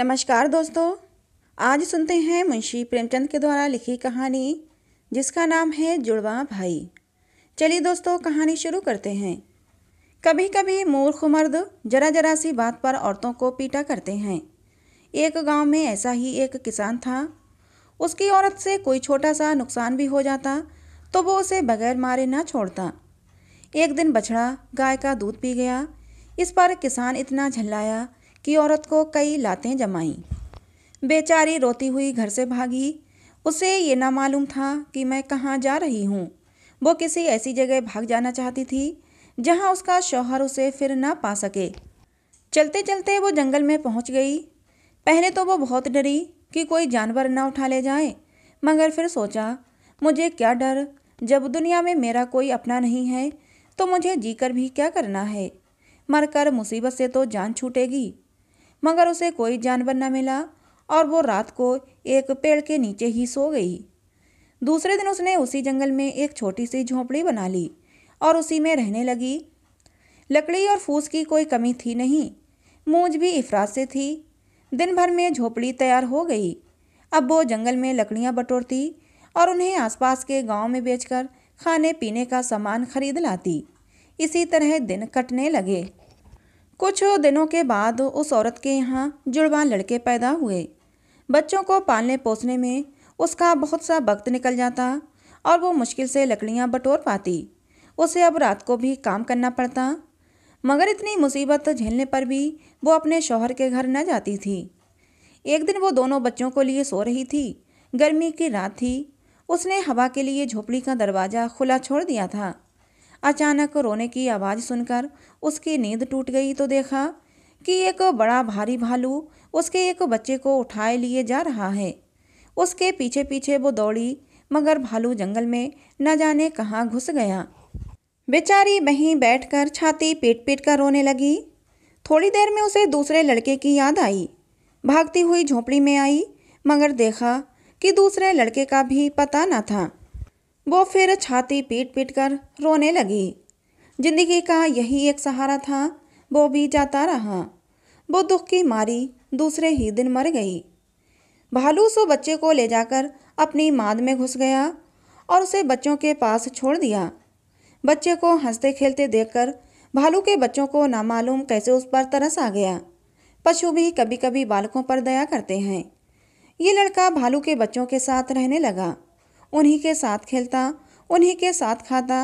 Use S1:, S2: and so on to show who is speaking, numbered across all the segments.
S1: नमस्कार दोस्तों आज सुनते हैं मुंशी प्रेमचंद के द्वारा लिखी कहानी जिसका नाम है जुड़वा भाई चलिए दोस्तों कहानी शुरू करते हैं कभी कभी मूर्ख मर्द जरा जरा सी बात पर औरतों को पीटा करते हैं एक गांव में ऐसा ही एक किसान था उसकी औरत से कोई छोटा सा नुकसान भी हो जाता तो वो उसे बगैर मारे ना छोड़ता एक दिन बछड़ा गाय का दूध पी गया इस पर किसान इतना झल्लाया कि औरत को कई लातें जमाईं बेचारी रोती हुई घर से भागी उसे ये ना मालूम था कि मैं कहाँ जा रही हूँ वो किसी ऐसी जगह भाग जाना चाहती थी जहाँ उसका शौहर उसे फिर ना पा सके चलते चलते वो जंगल में पहुँच गई पहले तो वो बहुत डरी कि कोई जानवर ना उठा ले जाए मगर फिर सोचा मुझे क्या डर जब दुनिया में मेरा कोई अपना नहीं है तो मुझे जीकर भी क्या करना है मरकर मुसीबत से तो जान छूटेगी मगर उसे कोई जानवर न मिला और वो रात को एक पेड़ के नीचे ही सो गई दूसरे दिन उसने उसी जंगल में एक छोटी सी झोंपड़ी बना ली और उसी में रहने लगी लकड़ी और फूस की कोई कमी थी नहीं मूझ भी इफरात से थी दिन भर में झोपड़ी तैयार हो गई अब वो जंगल में लकड़ियाँ बटोरती और उन्हें आसपास के गांव में बेचकर खाने पीने का सामान खरीद लाती इसी तरह दिन कटने लगे कुछ दिनों के बाद उस औरत के यहाँ जुड़वान लड़के पैदा हुए बच्चों को पालने पोसने में उसका बहुत सा वक्त निकल जाता और वो मुश्किल से लकड़ियाँ बटोर पाती उसे अब रात को भी काम करना पड़ता मगर इतनी मुसीबत झेलने पर भी वो अपने शौहर के घर न जाती थी एक दिन वो दोनों बच्चों को लिए सो रही थी गर्मी की रात थी उसने हवा के लिए झोपड़ी का दरवाज़ा खुला छोड़ दिया था अचानक रोने की आवाज़ सुनकर उसकी नींद टूट गई तो देखा कि एक बड़ा भारी भालू उसके एक बच्चे को उठाए लिए जा रहा है उसके पीछे पीछे वो दौड़ी मगर भालू जंगल में न जाने कहाँ घुस गया बेचारी वहीं बैठकर छाती पीट पीट कर रोने लगी थोड़ी देर में उसे दूसरे लड़के की याद आई भागती हुई झोपड़ी में आई मगर देखा कि दूसरे लड़के का भी पता न था वो फिर छाती पीट पीट कर रोने लगी जिंदगी का यही एक सहारा था वो भी जाता रहा वो दुख की मारी दूसरे ही दिन मर गई भालू सो बच्चे को ले जाकर अपनी माद में घुस गया और उसे बच्चों के पास छोड़ दिया बच्चे को हंसते खेलते देखकर भालू के बच्चों को नामालूम कैसे उस पर तरस आ गया पशु भी कभी कभी बालकों पर दया करते हैं ये लड़का भालू के बच्चों के साथ रहने लगा उन्हीं के साथ खेलता उन्हीं के साथ खाता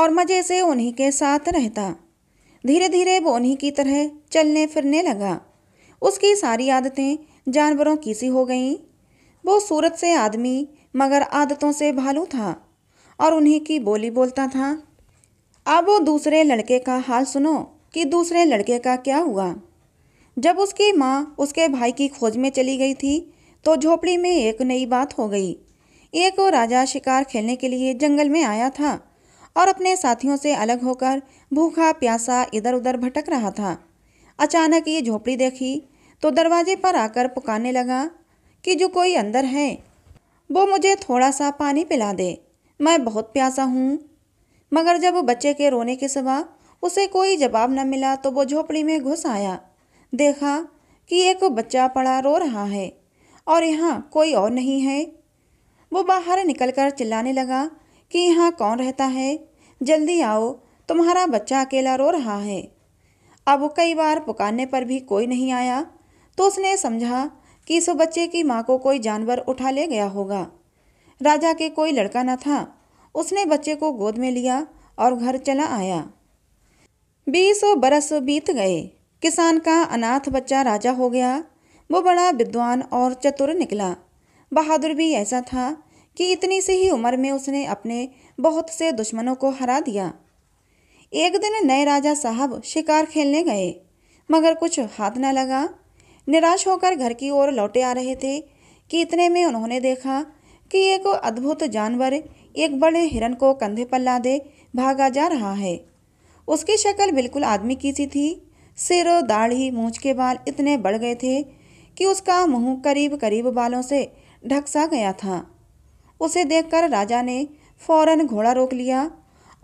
S1: और मज़े से उन्हीं के साथ रहता धीरे धीरे वो उन्हीं की तरह चलने फिरने लगा उसकी सारी आदतें जानवरों की सी हो गईं वो सूरत से आदमी मगर आदतों से भालू था और उन्हीं की बोली बोलता था अब वो दूसरे लड़के का हाल सुनो कि दूसरे लड़के का क्या हुआ जब उसकी माँ उसके भाई की खोज में चली गई थी तो झोपड़ी में एक नई बात हो गई एक राजा शिकार खेलने के लिए जंगल में आया था और अपने साथियों से अलग होकर भूखा प्यासा इधर उधर भटक रहा था अचानक ये झोपड़ी देखी तो दरवाजे पर आकर पुकारने लगा कि जो कोई अंदर है वो मुझे थोड़ा सा पानी पिला दे मैं बहुत प्यासा हूँ मगर जब बच्चे के रोने के सिवा उसे कोई जवाब न मिला तो वो झोपड़ी में घुस आया देखा कि एक बच्चा पड़ा रो रहा है और यहाँ कोई और नहीं है वो बाहर निकलकर चिल्लाने लगा कि यहाँ कौन रहता है जल्दी आओ तुम्हारा बच्चा अकेला रो रहा है अब कई बार पुकारने पर भी कोई नहीं आया तो उसने समझा कि इस बच्चे की माँ को कोई जानवर उठा ले गया होगा राजा के कोई लड़का न था उसने बच्चे को गोद में लिया और घर चला आया बीस बरस बीत गए किसान का अनाथ बच्चा राजा हो गया वो बड़ा विद्वान और चतुर निकला बहादुर भी ऐसा था कि इतनी सी ही उम्र में उसने अपने बहुत से दुश्मनों को हरा दिया एक दिन नए राजा साहब शिकार खेलने गए मगर कुछ हाथ न लगा निराश होकर घर की ओर लौटे आ रहे थे कि इतने में उन्होंने देखा कि एक अद्भुत जानवर एक बड़े हिरन को कंधे पर लादे भागा जा रहा है उसकी शक्ल बिल्कुल आदमी की सी थी सिर दाढ़ी मूछ के बाल इतने बढ़ गए थे कि उसका मुंह करीब करीब बालों से ढकसा गया था उसे देखकर राजा ने फौरन घोड़ा रोक लिया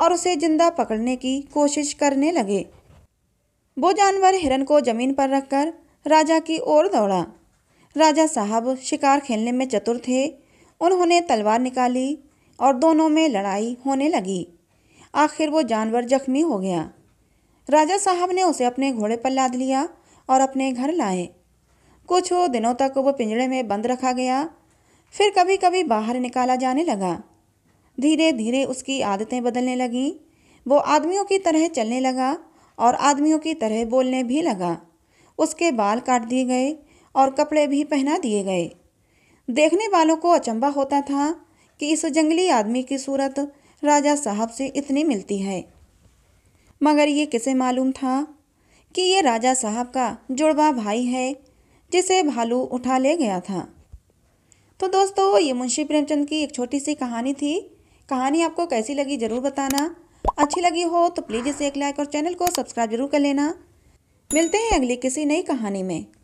S1: और उसे जिंदा पकड़ने की कोशिश करने लगे वो जानवर हिरन को जमीन पर रखकर राजा की ओर दौड़ा राजा साहब शिकार खेलने में चतुर थे उन्होंने तलवार निकाली और दोनों में लड़ाई होने लगी आखिर वो जानवर जख्मी हो गया राजा साहब ने उसे अपने घोड़े पर लाद लिया और अपने घर लाए कुछ दिनों तक वो पिंजड़े में बंद रखा गया फिर कभी कभी बाहर निकाला जाने लगा धीरे धीरे उसकी आदतें बदलने लगीं वो आदमियों की तरह चलने लगा और आदमियों की तरह बोलने भी लगा उसके बाल काट दिए गए और कपड़े भी पहना दिए गए देखने वालों को अचंबा होता था कि इस जंगली आदमी की सूरत राजा साहब से इतनी मिलती है मगर ये किसे मालूम था कि ये राजा साहब का जुड़वा भाई है जिसे भालू उठा ले गया था तो दोस्तों ये मुंशी प्रेमचंद की एक छोटी सी कहानी थी कहानी आपको कैसी लगी ज़रूर बताना अच्छी लगी हो तो प्लीज़ इसे एक लाइक और चैनल को सब्सक्राइब जरूर कर लेना मिलते हैं अगली किसी नई कहानी में